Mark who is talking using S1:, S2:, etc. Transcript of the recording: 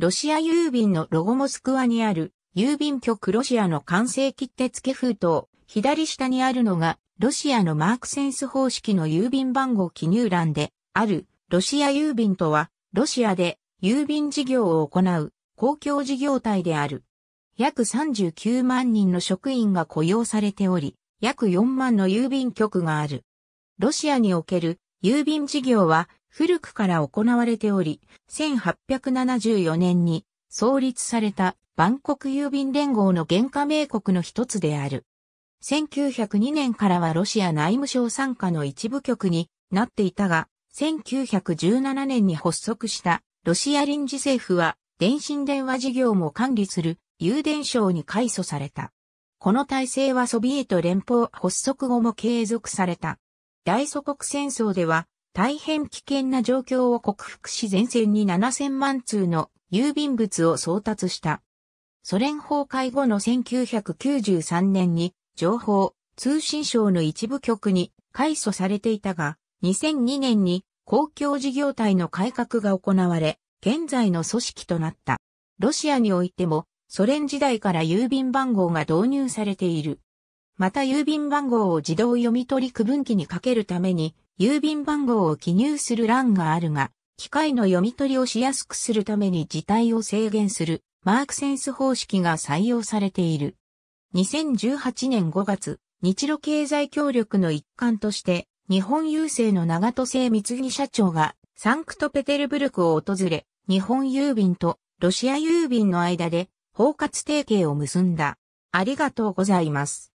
S1: ロシア郵便のロゴモスクワにある郵便局ロシアの完成切手付封筒、左下にあるのがロシアのマークセンス方式の郵便番号記入欄であるロシア郵便とはロシアで郵便事業を行う公共事業体である。約39万人の職員が雇用されており、約4万の郵便局がある。ロシアにおける郵便事業は古くから行われており、1874年に創立された万国郵便連合の原加盟国の一つである。1902年からはロシア内務省参加の一部局になっていたが、1917年に発足したロシア臨時政府は電信電話事業も管理する郵電省に改組された。この体制はソビエト連邦発足後も継続された。大祖国戦争では大変危険な状況を克服し前線に7000万通の郵便物を送達した。ソ連崩壊後の1993年に情報通信省の一部局に改組されていたが、2002年に公共事業体の改革が行われ、現在の組織となった。ロシアにおいてもソ連時代から郵便番号が導入されている。また郵便番号を自動読み取り区分機にかけるために郵便番号を記入する欄があるが、機械の読み取りをしやすくするために字体を制限するマークセンス方式が採用されている。2018年5月、日露経済協力の一環として、日本郵政の長戸製三木社長がサンクトペテルブルクを訪れ、日本郵便とロシア郵便の間で包括提携を結んだ。ありがとうござい
S2: ます。